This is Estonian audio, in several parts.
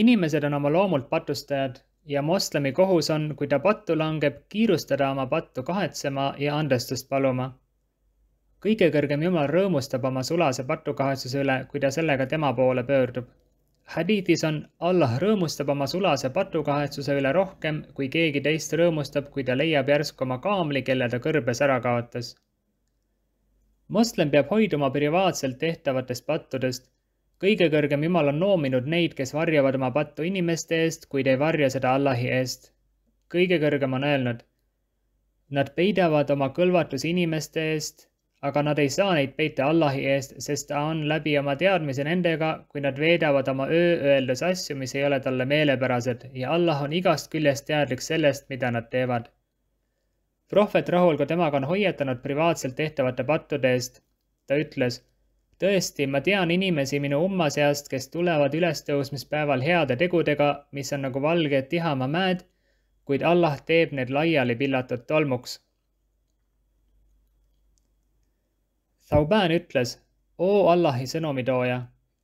inimesed on oma loomult patustajad ja moslemi kohus on, kui ta pattu langeb, kiirustada oma pattu kahetsema ja andestust paluma. kõige kõrgem Jumal rõõmustab oma sulase patukahetsuse üle, kui ta sellega tema poole pöördub. Hadiidis on, Allah rõõmustab oma sulase patukahetsuse üle rohkem, kui keegi teist rõõmustab, kui ta leiab järsku oma kaamli, kelle ta kõrbes ära kaotas. moslem peab hoiduma privaatselt tehtavatest pattudest kõige kõrgem Jumal on noominud neid, kes varjavad oma pattu inimeste eest, kuid ei varja seda Allahi eest. kõige kõrgem on öelnud. Nad peidavad oma kõlvatusi inimeste eest, aga nad ei saa neid peita Allahi eest, sest ta on läbi oma teadmise nendega, kui nad veedavad oma öö öeldes asju, mis ei ole talle meelepärased ja Allah on igast küljest teadlik sellest, mida nad teevad. prohvet rahul ka temaga on hoiatanud privaatselt tehtavate pattude eest. ta ütles tõesti, ma tean inimesi minu umma seast, kes tulevad ülestõusmispäeval heade tegudega, mis on nagu valged tihamaa-mäed, kuid Allah teeb need laiali pillatud tolmuks. Thaubaan ütles, oo Allahi sõnumitooja,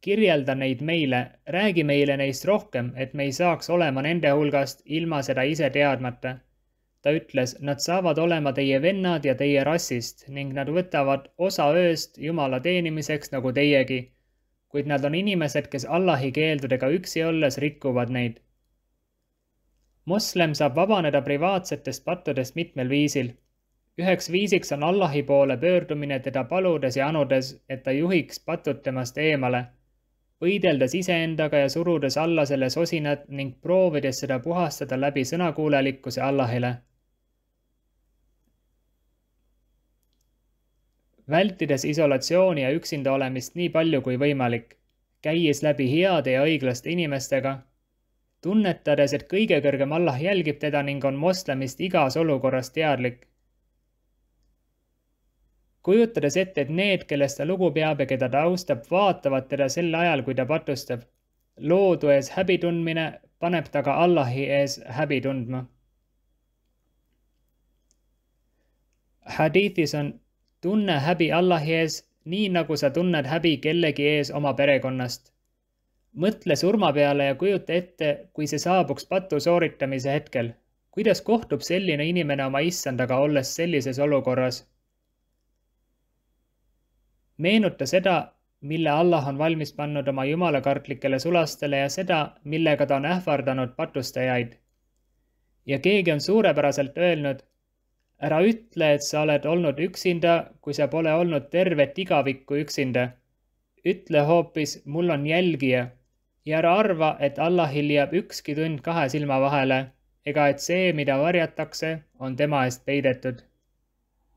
kirjelda neid meile, räägi meile neist rohkem, et me ei saaks olema nende hulgast ilma seda ise teadmata ta ütles, nad saavad olema teie vennad ja teie rassist ning nad võtavad osa ööst Jumala teenimiseks nagu teiegi. kuid nad on inimesed, kes Allahi keeldudega üksi olles rikuvad neid. moslem saab vabaneda privaatsetest pattudest mitmel viisil. üheks viisiks on Allahi poole pöördumine teda paludes ja anudes, et ta juhiks patud temast eemale võideldes iseendaga ja surudes alla selle sosinat ning proovides seda puhastada läbi sõnakuulelikkuse Allahile vältides isolatsiooni ja üksinda olemist nii palju kui võimalik, käies läbi heade ja õiglaste inimestega, tunnetades, et kõige kõrgem Allah jälgib teda ning on moslemist igas olukorras teadlik. kujutades ette, et need, kellest ta lugu peab ja keda ta austab, vaatavad teda sel ajal, kui ta patustab. loodu ees häbi tundmine paneb ta ka Allahi ees häbi tundma. hadiithis on tunne häbi Allahi ees, nii nagu sa tunned häbi kellegi ees oma perekonnast. mõtle surma peale ja kujuta ette, kui see saabuks patu sooritamise hetkel. kuidas kohtub selline inimene oma issandaga, olles sellises olukorras? meenuta seda, mille Allah on valmis pannud oma jumalakartlikele sulastele ja seda, millega ta on ähvardanud patustajaid. ja keegi on suurepäraselt öelnud ära ütle, et sa oled olnud üksinda, kui sa pole olnud tervet igavikku üksinda. ütle hoopis, mul on jälgija ja ära arva, et Allahil jääb ükski tund kahe silma vahele ega et see, mida varjatakse, on tema eest peidetud